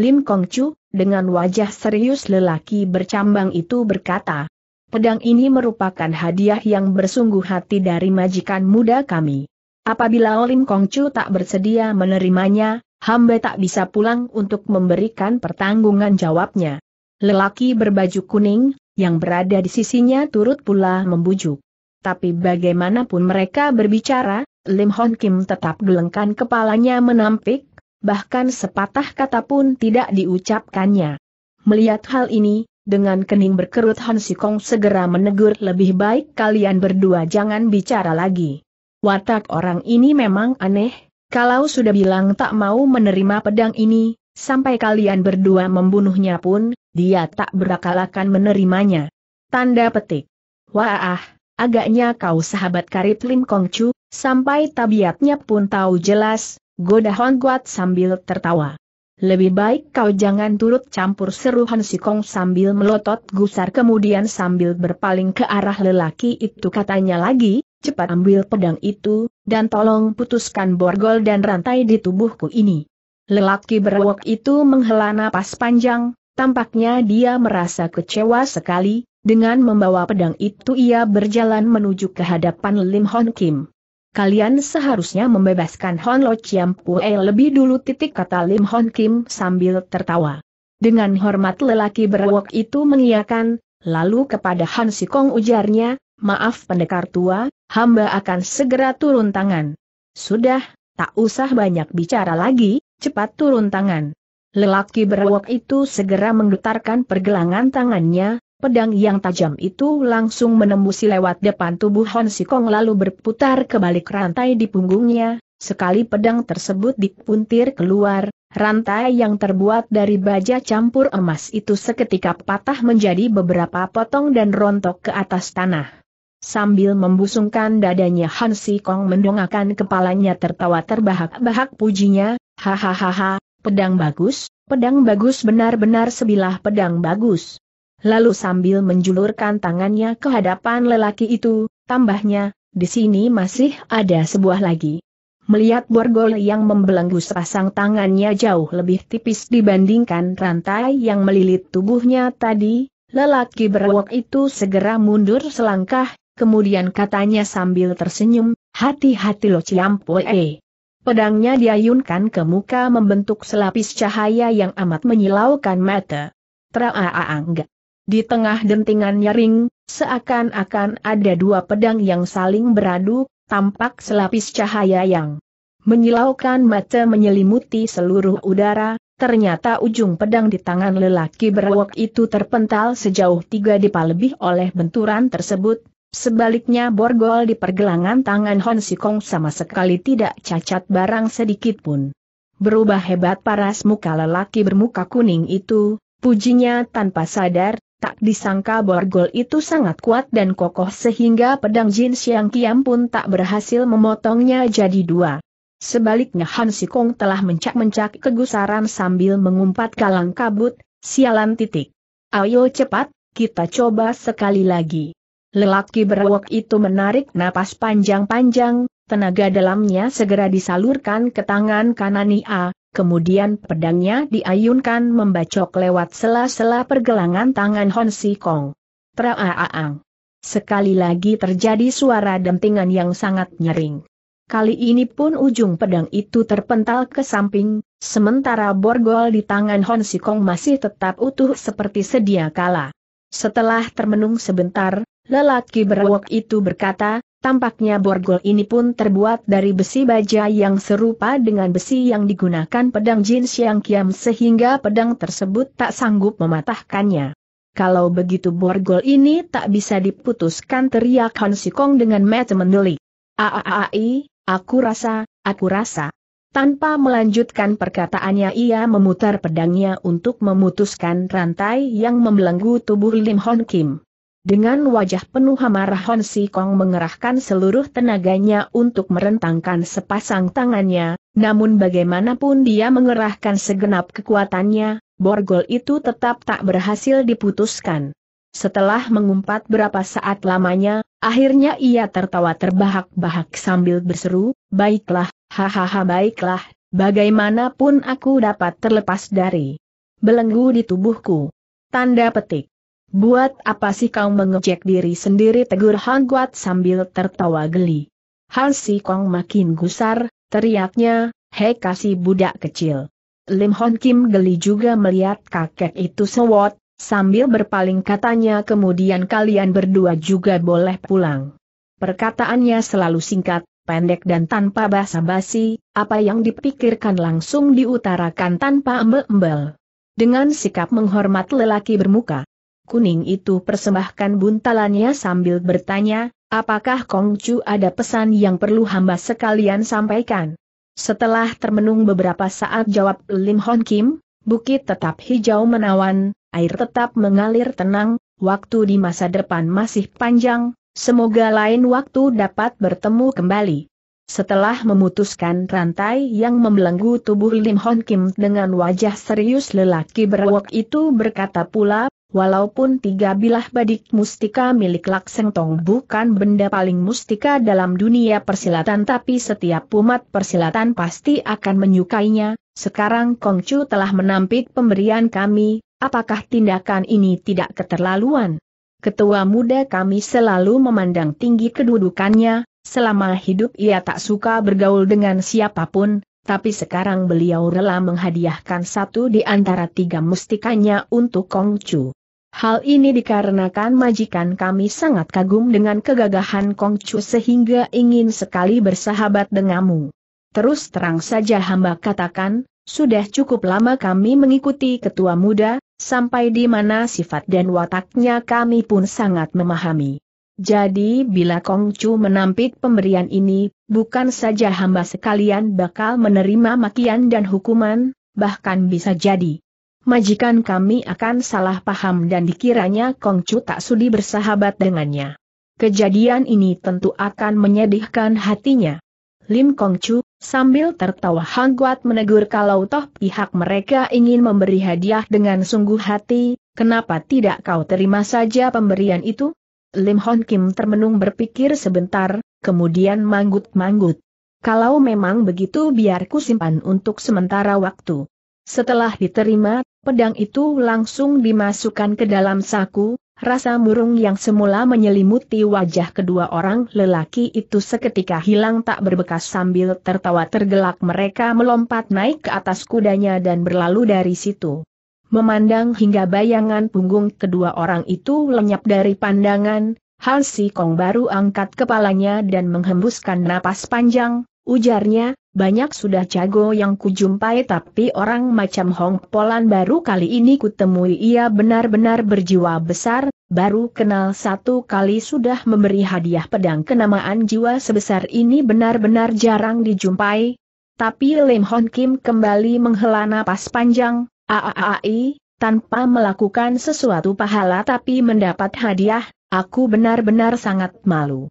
Lim Kong Chu, dengan wajah serius lelaki bercambang itu berkata, Pedang ini merupakan hadiah yang bersungguh hati dari majikan muda kami. Apabila Lim Kong Chu tak bersedia menerimanya, hamba tak bisa pulang untuk memberikan pertanggungan jawabnya. Lelaki berbaju kuning, yang berada di sisinya turut pula membujuk. Tapi bagaimanapun mereka berbicara, Lim Hon Kim tetap gelengkan kepalanya menampik, bahkan sepatah kata pun tidak diucapkannya. Melihat hal ini, dengan kening berkerut Han Sikong segera menegur lebih baik kalian berdua jangan bicara lagi. Watak orang ini memang aneh, kalau sudah bilang tak mau menerima pedang ini, sampai kalian berdua membunuhnya pun, dia tak berakal akan menerimanya. Tanda petik. Wah, agaknya kau sahabat karib Lim Kong Chu, sampai tabiatnya pun tahu jelas, goda Hon Guat sambil tertawa. Lebih baik kau jangan turut campur seruhan Si Kong sambil melotot gusar kemudian sambil berpaling ke arah lelaki itu katanya lagi, cepat ambil pedang itu, dan tolong putuskan borgol dan rantai di tubuhku ini. Lelaki berwok itu menghela napas panjang, Tampaknya dia merasa kecewa sekali, dengan membawa pedang itu ia berjalan menuju ke hadapan Lim Hon Kim. Kalian seharusnya membebaskan Hon Lo Chiam Pue lebih dulu titik kata Lim Hon Kim sambil tertawa. Dengan hormat lelaki berwok itu mengiakan, lalu kepada Han Sikong ujarnya, maaf pendekar tua, hamba akan segera turun tangan. Sudah, tak usah banyak bicara lagi, cepat turun tangan. Lelaki berwok itu segera menggetarkan pergelangan tangannya, pedang yang tajam itu langsung menembusi lewat depan tubuh Hon Sikong lalu berputar ke balik rantai di punggungnya, sekali pedang tersebut dipuntir keluar, rantai yang terbuat dari baja campur emas itu seketika patah menjadi beberapa potong dan rontok ke atas tanah. Sambil membusungkan dadanya Han Si Kong mendongakkan kepalanya tertawa terbahak-bahak pujinya, hahaha, Pedang bagus, pedang bagus benar-benar sebilah pedang bagus. Lalu sambil menjulurkan tangannya ke hadapan lelaki itu, tambahnya, di sini masih ada sebuah lagi. Melihat borgol yang membelenggu sepasang tangannya jauh lebih tipis dibandingkan rantai yang melilit tubuhnya tadi, lelaki berwok itu segera mundur selangkah, kemudian katanya sambil tersenyum, hati-hati lo ciampoe. Pedangnya diayunkan ke muka membentuk selapis cahaya yang amat menyilaukan mata. Traaang. Di tengah dentingan nyaring, seakan-akan ada dua pedang yang saling beradu, tampak selapis cahaya yang menyilaukan mata menyelimuti seluruh udara, ternyata ujung pedang di tangan lelaki berwok itu terpental sejauh tiga dipa lebih oleh benturan tersebut, Sebaliknya borgol di pergelangan tangan Hon Sikong sama sekali tidak cacat barang sedikit pun. Berubah hebat paras muka lelaki bermuka kuning itu, pujinya tanpa sadar, tak disangka borgol itu sangat kuat dan kokoh sehingga pedang Jin Siang Kiam pun tak berhasil memotongnya jadi dua. Sebaliknya Han Sikong telah mencak-mencak kegusaran sambil mengumpat kalang kabut, sialan titik. Ayo cepat, kita coba sekali lagi. Lelaki berawak itu menarik napas panjang-panjang, tenaga dalamnya segera disalurkan ke tangan kanan kemudian pedangnya diayunkan membacok lewat sela-sela pergelangan tangan Hon Si Kong. Traaaang. Sekali lagi terjadi suara dentingan yang sangat nyering. Kali ini pun ujung pedang itu terpental ke samping, sementara borgol di tangan Hon Si Kong masih tetap utuh seperti sedia kala. Setelah termenung sebentar, Lelaki berwok itu berkata, tampaknya borgol ini pun terbuat dari besi baja yang serupa dengan besi yang digunakan pedang Jin Xiang Kiam sehingga pedang tersebut tak sanggup mematahkannya. Kalau begitu borgol ini tak bisa diputuskan teriak Han Sikong dengan mata mendeli. Aaai, aku rasa, aku rasa. Tanpa melanjutkan perkataannya ia memutar pedangnya untuk memutuskan rantai yang membelenggu tubuh Lim Hon Kim. Dengan wajah penuh amarah Hon Si Kong mengerahkan seluruh tenaganya untuk merentangkan sepasang tangannya, namun bagaimanapun dia mengerahkan segenap kekuatannya, borgol itu tetap tak berhasil diputuskan. Setelah mengumpat berapa saat lamanya, akhirnya ia tertawa terbahak-bahak sambil berseru, baiklah, hahaha baiklah, bagaimanapun aku dapat terlepas dari belenggu di tubuhku. Tanda petik. Buat apa sih kau mengecek diri sendiri tegur Han Guat sambil tertawa geli. Han Si Kong makin gusar, teriaknya, hei kasih budak kecil. Lim Hon Kim geli juga melihat kakek itu sewot, sambil berpaling katanya kemudian kalian berdua juga boleh pulang. Perkataannya selalu singkat, pendek dan tanpa basa-basi, apa yang dipikirkan langsung diutarakan tanpa embel-embel. Dengan sikap menghormat lelaki bermuka, kuning itu persembahkan buntalannya sambil bertanya, apakah Kongcu ada pesan yang perlu hamba sekalian sampaikan? Setelah termenung beberapa saat jawab Lim Hon Kim, bukit tetap hijau menawan, air tetap mengalir tenang, waktu di masa depan masih panjang, semoga lain waktu dapat bertemu kembali. Setelah memutuskan rantai yang membelenggu tubuh Lim Hon Kim dengan wajah serius lelaki berwok itu berkata pula, Walaupun tiga bilah badik mustika milik Lakseng Tong bukan benda paling mustika dalam dunia persilatan tapi setiap umat persilatan pasti akan menyukainya, sekarang Kong Chu telah menampik pemberian kami, apakah tindakan ini tidak keterlaluan? Ketua muda kami selalu memandang tinggi kedudukannya, selama hidup ia tak suka bergaul dengan siapapun, tapi sekarang beliau rela menghadiahkan satu di antara tiga mustikanya untuk Kong Chu. Hal ini dikarenakan majikan kami sangat kagum dengan kegagahan Kongcu sehingga ingin sekali bersahabat denganmu. Terus terang saja hamba katakan, sudah cukup lama kami mengikuti ketua muda, sampai di mana sifat dan wataknya kami pun sangat memahami. Jadi bila Kongcu menampik pemberian ini, bukan saja hamba sekalian bakal menerima makian dan hukuman, bahkan bisa jadi, majikan kami akan salah paham dan dikiranya Kongcu tak sudi bersahabat dengannya. Kejadian ini tentu akan menyedihkan hatinya. Lim Kongcu, sambil tertawa hangguat menegur kalau toh pihak mereka ingin memberi hadiah dengan sungguh hati, kenapa tidak kau terima saja pemberian itu? Lim Hon Kim termenung berpikir sebentar, kemudian manggut-manggut. Kalau memang begitu biarku simpan untuk sementara waktu. Setelah diterima, pedang itu langsung dimasukkan ke dalam saku, rasa murung yang semula menyelimuti wajah kedua orang lelaki itu seketika hilang tak berbekas sambil tertawa tergelak mereka melompat naik ke atas kudanya dan berlalu dari situ. Memandang hingga bayangan punggung kedua orang itu lenyap dari pandangan, Halsi Kong baru angkat kepalanya dan menghembuskan napas panjang, Ujarnya, banyak sudah jago yang kujumpai tapi orang macam Hong Polan baru kali ini kutemui ia benar-benar berjiwa besar, baru kenal satu kali sudah memberi hadiah pedang kenamaan jiwa sebesar ini benar-benar jarang dijumpai. Tapi Lim Hon Kim kembali menghela napas panjang, aaai, tanpa melakukan sesuatu pahala tapi mendapat hadiah, aku benar-benar sangat malu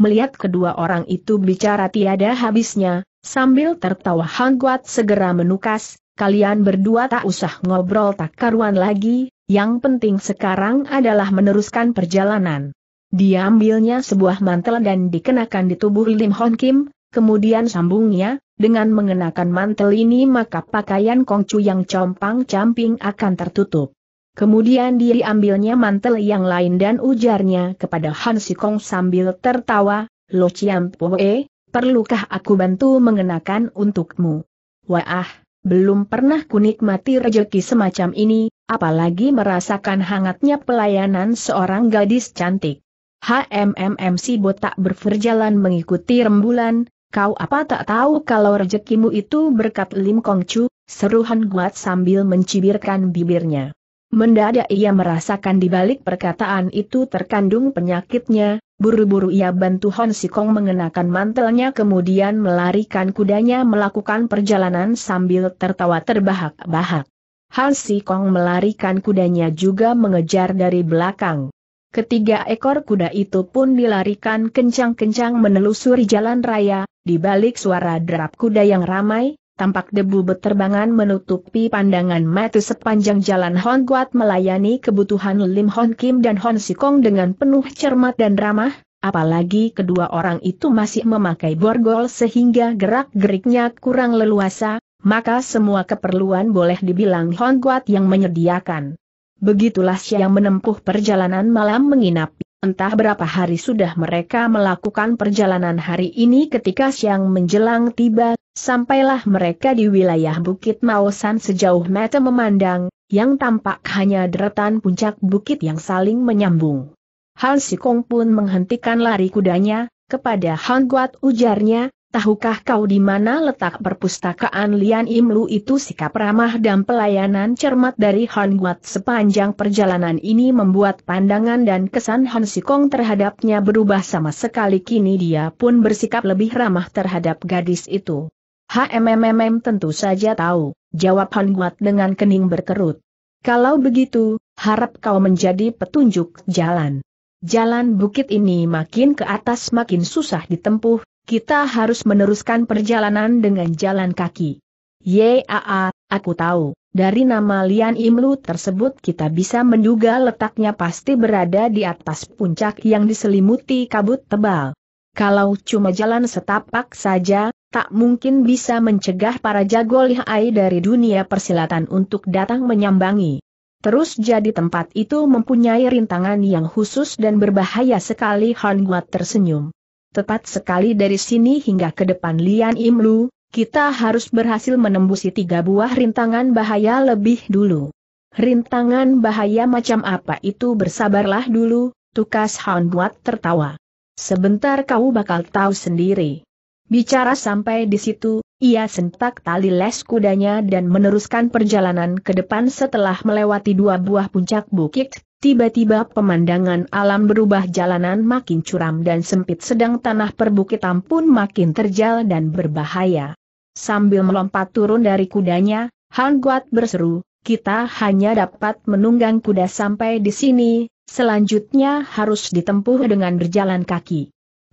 melihat kedua orang itu bicara tiada habisnya, sambil tertawa Hang Guat segera menukas, kalian berdua tak usah ngobrol tak karuan lagi, yang penting sekarang adalah meneruskan perjalanan. Diambilnya sebuah mantel dan dikenakan di tubuh Lim Hon Kim, kemudian sambungnya, dengan mengenakan mantel ini maka pakaian Kongcu yang compang-camping akan tertutup. Kemudian dia diambilnya mantel yang lain dan ujarnya kepada Han Sikong sambil tertawa, Lo Chiam Poe, perlukah aku bantu mengenakan untukmu? Wah, belum pernah kunikmati rejeki semacam ini, apalagi merasakan hangatnya pelayanan seorang gadis cantik. Hmmm, si botak berjalan mengikuti rembulan, kau apa tak tahu kalau rejekimu itu berkat Lim Kong Chu, seruhan Han Guat sambil mencibirkan bibirnya. Mendadak ia merasakan di balik perkataan itu terkandung penyakitnya, buru-buru ia bantu Hon Sikong mengenakan mantelnya kemudian melarikan kudanya melakukan perjalanan sambil tertawa terbahak-bahak. Hon Sikong melarikan kudanya juga mengejar dari belakang. Ketiga ekor kuda itu pun dilarikan kencang-kencang menelusuri jalan raya, di balik suara derap kuda yang ramai, tampak debu beterbangan menutupi pandangan mata sepanjang jalan Hon Guat melayani kebutuhan Lim Hon Kim dan Hon Sikong dengan penuh cermat dan ramah, apalagi kedua orang itu masih memakai borgol sehingga gerak-geriknya kurang leluasa, maka semua keperluan boleh dibilang Hon Guat yang menyediakan. Begitulah yang menempuh perjalanan malam menginap. Entah berapa hari sudah mereka melakukan perjalanan hari ini ketika siang menjelang tiba, Sampailah mereka di wilayah Bukit Maosan sejauh mata memandang, yang tampak hanya deretan puncak bukit yang saling menyambung. Han Sikong pun menghentikan lari kudanya, kepada Han Guat ujarnya, tahukah kau di mana letak perpustakaan Lian Im Lu itu sikap ramah dan pelayanan cermat dari Han Guat sepanjang perjalanan ini membuat pandangan dan kesan Han Sikong terhadapnya berubah sama sekali kini dia pun bersikap lebih ramah terhadap gadis itu. HMMM tentu saja tahu, jawab Han Guat dengan kening berkerut. Kalau begitu, harap kau menjadi petunjuk jalan. Jalan bukit ini makin ke atas makin susah ditempuh, kita harus meneruskan perjalanan dengan jalan kaki. Yaa, aku tahu, dari nama Lian Imlu tersebut kita bisa menduga letaknya pasti berada di atas puncak yang diselimuti kabut tebal. Kalau cuma jalan setapak saja, tak mungkin bisa mencegah para jago lihai dari dunia persilatan untuk datang menyambangi. Terus jadi tempat itu mempunyai rintangan yang khusus dan berbahaya sekali Han Guat tersenyum. Tepat sekali dari sini hingga ke depan Lian Im Lu, kita harus berhasil menembusi tiga buah rintangan bahaya lebih dulu. Rintangan bahaya macam apa itu bersabarlah dulu, tukas Han Guat tertawa. Sebentar kau bakal tahu sendiri. Bicara sampai di situ, ia sentak tali les kudanya dan meneruskan perjalanan ke depan setelah melewati dua buah puncak bukit, tiba-tiba pemandangan alam berubah jalanan makin curam dan sempit sedang tanah perbukitan pun makin terjal dan berbahaya. Sambil melompat turun dari kudanya, Han Guat berseru, kita hanya dapat menunggang kuda sampai di sini, selanjutnya harus ditempuh dengan berjalan kaki.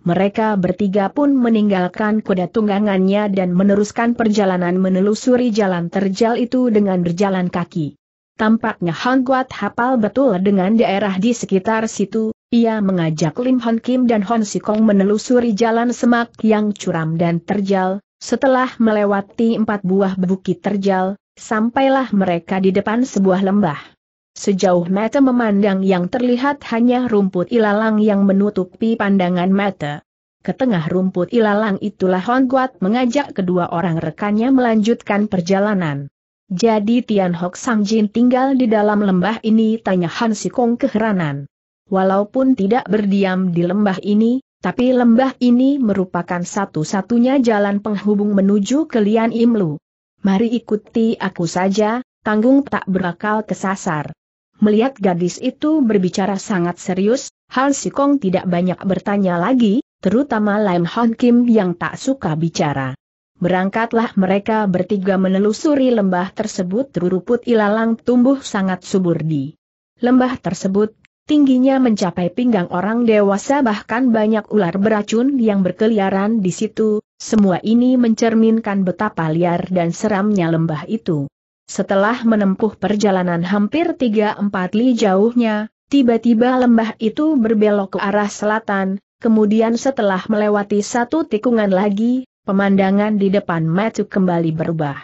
Mereka bertiga pun meninggalkan kuda tunggangannya dan meneruskan perjalanan menelusuri jalan terjal itu dengan berjalan kaki. Tampaknya Hang Guat hafal betul dengan daerah di sekitar situ, ia mengajak Lim Hon Kim dan Hon Sikong menelusuri jalan semak yang curam dan terjal, setelah melewati empat buah bukit terjal, sampailah mereka di depan sebuah lembah. Sejauh mata memandang yang terlihat hanya rumput ilalang yang menutupi pandangan mata. Ketengah rumput ilalang itulah Hon Guat mengajak kedua orang rekannya melanjutkan perjalanan. Jadi Tian Hok Sang Jin tinggal di dalam lembah ini tanya Han Sikong keheranan. Walaupun tidak berdiam di lembah ini, tapi lembah ini merupakan satu-satunya jalan penghubung menuju ke Lian Lu. Mari ikuti aku saja, tanggung tak berakal kesasar. Melihat gadis itu berbicara sangat serius, Han Sikong tidak banyak bertanya lagi, terutama Lam Han Kim yang tak suka bicara. Berangkatlah mereka bertiga menelusuri lembah tersebut ruruput ilalang tumbuh sangat subur di lembah tersebut, tingginya mencapai pinggang orang dewasa bahkan banyak ular beracun yang berkeliaran di situ, semua ini mencerminkan betapa liar dan seramnya lembah itu. Setelah menempuh perjalanan hampir 3-4 li jauhnya, tiba-tiba lembah itu berbelok ke arah selatan, kemudian setelah melewati satu tikungan lagi, pemandangan di depan matu kembali berubah.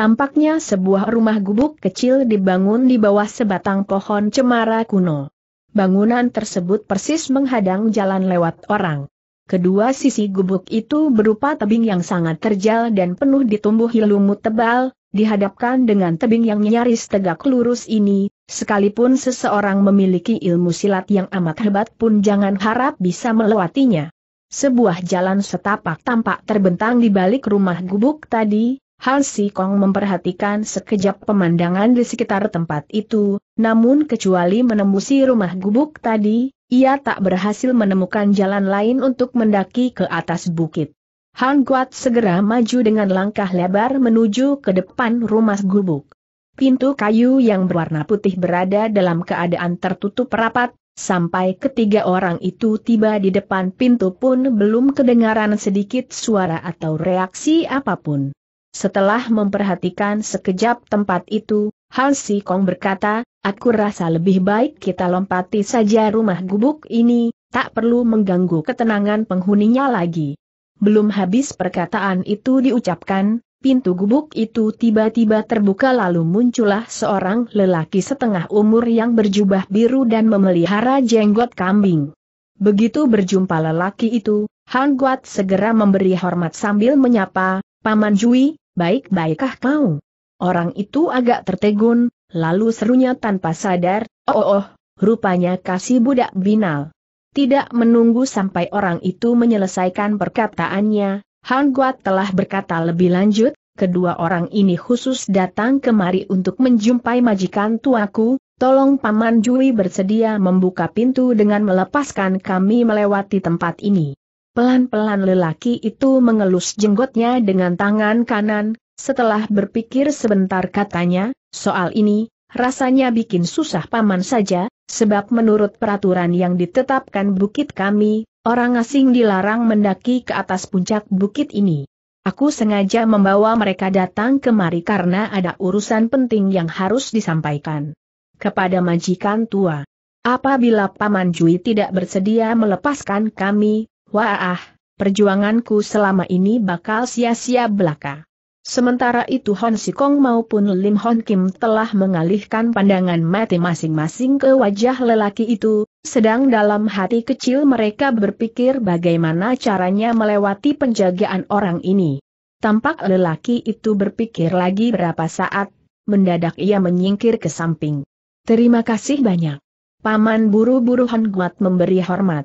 Tampaknya sebuah rumah gubuk kecil dibangun di bawah sebatang pohon cemara kuno. Bangunan tersebut persis menghadang jalan lewat orang. Kedua sisi gubuk itu berupa tebing yang sangat terjal dan penuh ditumbuhi lumut tebal, Dihadapkan dengan tebing yang nyaris tegak lurus ini, sekalipun seseorang memiliki ilmu silat yang amat hebat pun jangan harap bisa melewatinya. Sebuah jalan setapak tampak terbentang di balik rumah gubuk tadi, Han Si Kong memperhatikan sekejap pemandangan di sekitar tempat itu, namun kecuali menembusi rumah gubuk tadi, ia tak berhasil menemukan jalan lain untuk mendaki ke atas bukit. Han Guat segera maju dengan langkah lebar menuju ke depan rumah gubuk. Pintu kayu yang berwarna putih berada dalam keadaan tertutup rapat, sampai ketiga orang itu tiba di depan pintu pun belum kedengaran sedikit suara atau reaksi apapun. Setelah memperhatikan sekejap tempat itu, Han Si Kong berkata, aku rasa lebih baik kita lompati saja rumah gubuk ini, tak perlu mengganggu ketenangan penghuninya lagi. Belum habis perkataan itu diucapkan, pintu gubuk itu tiba-tiba terbuka lalu muncullah seorang lelaki setengah umur yang berjubah biru dan memelihara jenggot kambing. Begitu berjumpa lelaki itu, Han Guat segera memberi hormat sambil menyapa, Paman Jui, baik-baikkah kau? Orang itu agak tertegun, lalu serunya tanpa sadar, oh oh, oh rupanya kasih budak binal. Tidak menunggu sampai orang itu menyelesaikan perkataannya, Han Guat telah berkata lebih lanjut, kedua orang ini khusus datang kemari untuk menjumpai majikan tuaku, tolong Paman Jui bersedia membuka pintu dengan melepaskan kami melewati tempat ini. Pelan-pelan lelaki itu mengelus jenggotnya dengan tangan kanan, setelah berpikir sebentar katanya, soal ini, rasanya bikin susah paman saja, Sebab menurut peraturan yang ditetapkan bukit kami, orang asing dilarang mendaki ke atas puncak bukit ini. Aku sengaja membawa mereka datang kemari karena ada urusan penting yang harus disampaikan kepada majikan tua. Apabila Paman Jui tidak bersedia melepaskan kami, wah, perjuanganku selama ini bakal sia-sia belaka. Sementara itu Hon Sikong maupun Lim Hon Kim telah mengalihkan pandangan mati masing-masing ke wajah lelaki itu, sedang dalam hati kecil mereka berpikir bagaimana caranya melewati penjagaan orang ini. Tampak lelaki itu berpikir lagi berapa saat, mendadak ia menyingkir ke samping. Terima kasih banyak. Paman buru-buru Hon Guat memberi hormat.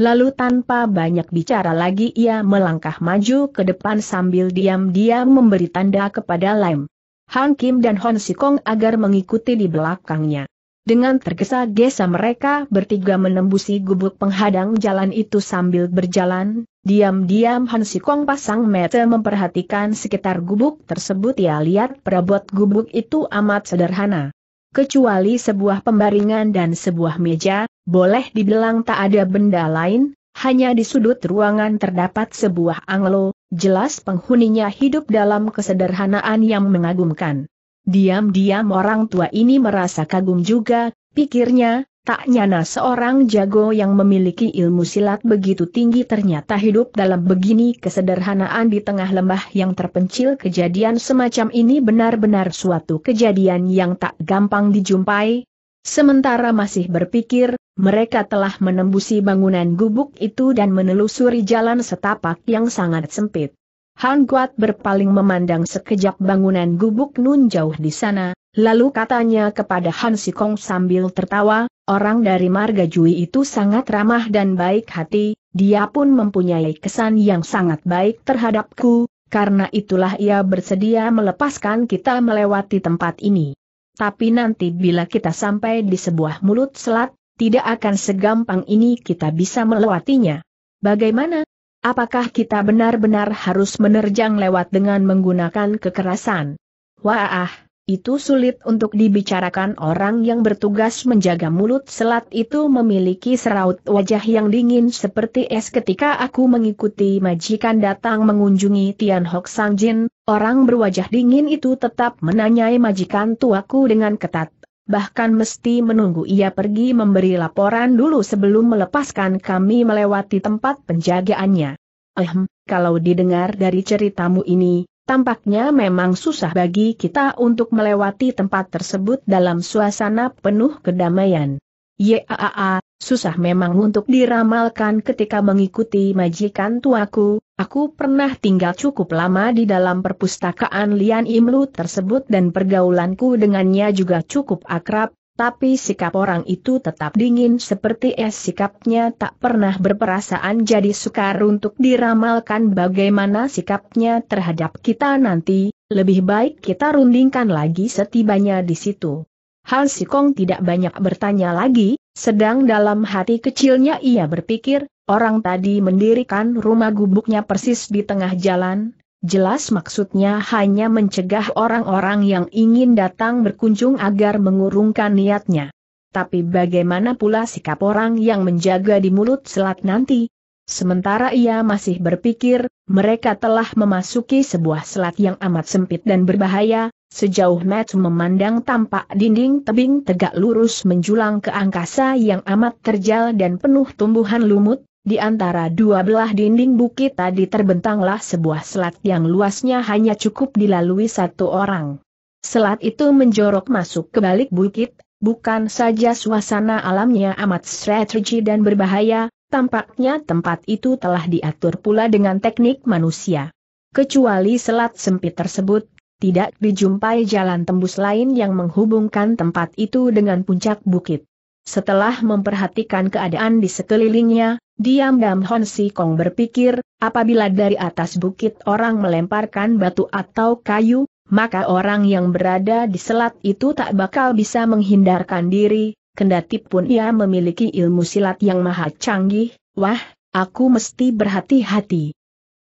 Lalu tanpa banyak bicara lagi ia melangkah maju ke depan sambil diam-diam memberi tanda kepada Lem. Han Kim dan Hon Sikong agar mengikuti di belakangnya. Dengan tergesa-gesa mereka bertiga menembusi gubuk penghadang jalan itu sambil berjalan, diam-diam Han Sikong pasang mata memperhatikan sekitar gubuk tersebut ia lihat perabot gubuk itu amat sederhana kecuali sebuah pembaringan dan sebuah meja, boleh dibilang tak ada benda lain, hanya di sudut ruangan terdapat sebuah anglo, jelas penghuninya hidup dalam kesederhanaan yang mengagumkan. Diam-diam orang tua ini merasa kagum juga, pikirnya, Tak nyana seorang jago yang memiliki ilmu silat begitu tinggi ternyata hidup dalam begini kesederhanaan di tengah lembah yang terpencil kejadian semacam ini benar-benar suatu kejadian yang tak gampang dijumpai. Sementara masih berpikir, mereka telah menembusi bangunan gubuk itu dan menelusuri jalan setapak yang sangat sempit. Han Guat berpaling memandang sekejap bangunan gubuk nun jauh di sana, lalu katanya kepada Han Sikong sambil tertawa, Orang dari Marga Jui itu sangat ramah dan baik hati, dia pun mempunyai kesan yang sangat baik terhadapku, karena itulah ia bersedia melepaskan kita melewati tempat ini. Tapi nanti bila kita sampai di sebuah mulut selat, tidak akan segampang ini kita bisa melewatinya. Bagaimana? Apakah kita benar-benar harus menerjang lewat dengan menggunakan kekerasan? Wah, itu sulit untuk dibicarakan orang yang bertugas menjaga mulut selat itu memiliki seraut wajah yang dingin seperti es ketika aku mengikuti majikan datang mengunjungi Tian Hok Sang Jin, orang berwajah dingin itu tetap menanyai majikan tuaku dengan ketat. Bahkan mesti menunggu ia pergi memberi laporan dulu sebelum melepaskan kami melewati tempat penjagaannya. Ehm, kalau didengar dari ceritamu ini, Tampaknya memang susah bagi kita untuk melewati tempat tersebut dalam suasana penuh kedamaian. Yaa, susah memang untuk diramalkan ketika mengikuti majikan tuaku, aku pernah tinggal cukup lama di dalam perpustakaan Lian Imlu tersebut dan pergaulanku dengannya juga cukup akrab, tapi sikap orang itu tetap dingin seperti es sikapnya tak pernah berperasaan jadi sukar untuk diramalkan bagaimana sikapnya terhadap kita nanti, lebih baik kita rundingkan lagi setibanya di situ. Hal Si Kong tidak banyak bertanya lagi, sedang dalam hati kecilnya ia berpikir, orang tadi mendirikan rumah gubuknya persis di tengah jalan, Jelas maksudnya hanya mencegah orang-orang yang ingin datang berkunjung agar mengurungkan niatnya. Tapi bagaimana pula sikap orang yang menjaga di mulut selat nanti? Sementara ia masih berpikir, mereka telah memasuki sebuah selat yang amat sempit dan berbahaya, sejauh Matt memandang tampak dinding tebing tegak lurus menjulang ke angkasa yang amat terjal dan penuh tumbuhan lumut, di antara dua belah dinding bukit tadi terbentanglah sebuah selat yang luasnya hanya cukup dilalui satu orang. Selat itu menjorok masuk ke balik bukit, bukan saja suasana alamnya amat strategi dan berbahaya, tampaknya tempat itu telah diatur pula dengan teknik manusia. Kecuali selat sempit tersebut, tidak dijumpai jalan tembus lain yang menghubungkan tempat itu dengan puncak bukit. Setelah memperhatikan keadaan di sekelilingnya, Diam-diam Hon Si Kong berpikir, apabila dari atas bukit orang melemparkan batu atau kayu, maka orang yang berada di selat itu tak bakal bisa menghindarkan diri, kendati pun ia memiliki ilmu silat yang maha canggih, wah, aku mesti berhati-hati.